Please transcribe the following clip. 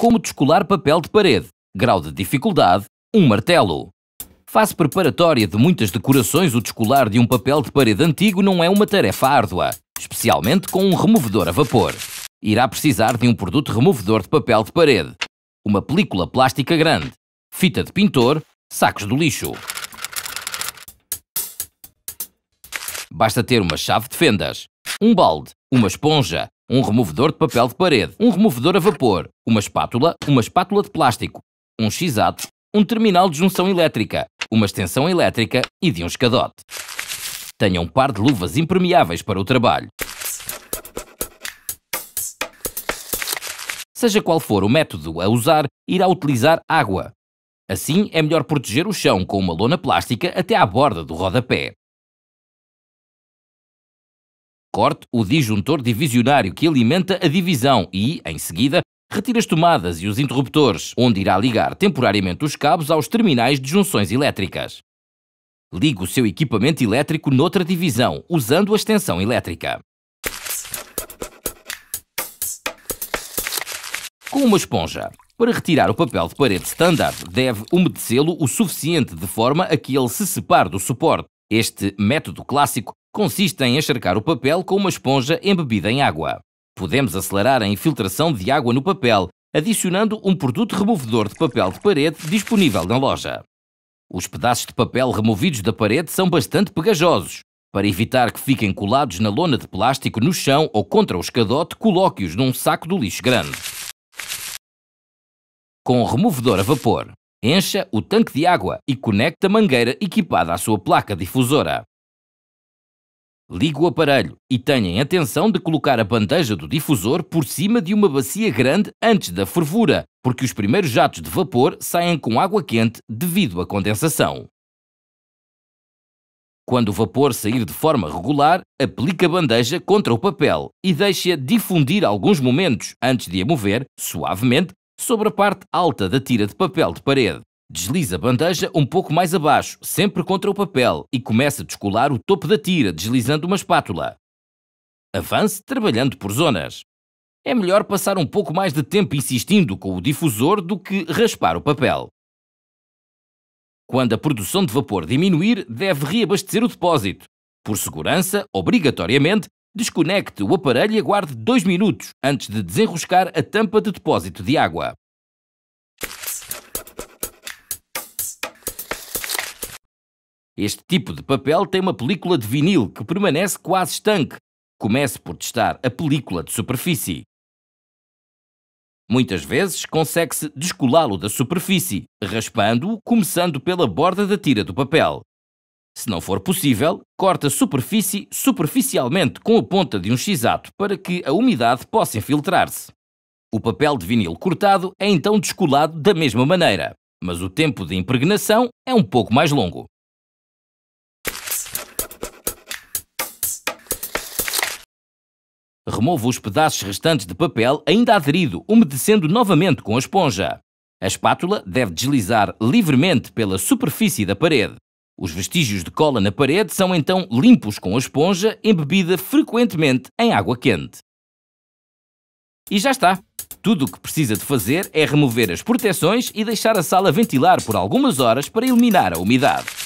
Como descolar papel de parede. Grau de dificuldade: um martelo. Fase preparatória de muitas decorações, o descolar de um papel de parede antigo não é uma tarefa árdua, especialmente com um removedor a vapor. Irá precisar de um produto removedor de papel de parede, uma película plástica grande, fita de pintor, sacos do lixo. Basta ter uma chave de fendas, um balde, uma esponja, um removedor de papel de parede, um removedor a vapor, uma espátula, uma espátula de plástico, um x um terminal de junção elétrica, uma extensão elétrica e de um escadote. Tenha um par de luvas impermeáveis para o trabalho. Seja qual for o método a usar, irá utilizar água. Assim, é melhor proteger o chão com uma lona plástica até à borda do rodapé. Corte o disjuntor divisionário que alimenta a divisão e, em seguida, retire as tomadas e os interruptores, onde irá ligar temporariamente os cabos aos terminais de junções elétricas. Ligue o seu equipamento elétrico noutra divisão, usando a extensão elétrica. Com uma esponja, para retirar o papel de parede standard, deve umedecê-lo o suficiente de forma a que ele se separe do suporte. Este método clássico consiste em encharcar o papel com uma esponja embebida em água. Podemos acelerar a infiltração de água no papel, adicionando um produto removedor de papel de parede disponível na loja. Os pedaços de papel removidos da parede são bastante pegajosos. Para evitar que fiquem colados na lona de plástico no chão ou contra o escadote, coloque-os num saco do lixo grande. Com o removedor a vapor, encha o tanque de água e conecte a mangueira equipada à sua placa difusora. Ligue o aparelho e tenham atenção de colocar a bandeja do difusor por cima de uma bacia grande antes da fervura, porque os primeiros jatos de vapor saem com água quente devido à condensação. Quando o vapor sair de forma regular, aplique a bandeja contra o papel e deixe-a difundir alguns momentos antes de a mover, suavemente, sobre a parte alta da tira de papel de parede. Desliza a bandeja um pouco mais abaixo, sempre contra o papel, e começa a descolar o topo da tira, deslizando uma espátula. Avance trabalhando por zonas. É melhor passar um pouco mais de tempo insistindo com o difusor do que raspar o papel. Quando a produção de vapor diminuir, deve reabastecer o depósito. Por segurança, obrigatoriamente, desconecte o aparelho e aguarde 2 minutos antes de desenroscar a tampa de depósito de água. Este tipo de papel tem uma película de vinil que permanece quase estanque. Comece por testar a película de superfície. Muitas vezes consegue-se descolá-lo da superfície, raspando-o começando pela borda da tira do papel. Se não for possível, corta a superfície superficialmente com a ponta de um x-ato para que a umidade possa infiltrar-se. O papel de vinil cortado é então descolado da mesma maneira, mas o tempo de impregnação é um pouco mais longo. Remova os pedaços restantes de papel ainda aderido, umedecendo novamente com a esponja. A espátula deve deslizar livremente pela superfície da parede. Os vestígios de cola na parede são então limpos com a esponja embebida frequentemente em água quente. E já está! Tudo o que precisa de fazer é remover as proteções e deixar a sala ventilar por algumas horas para eliminar a umidade.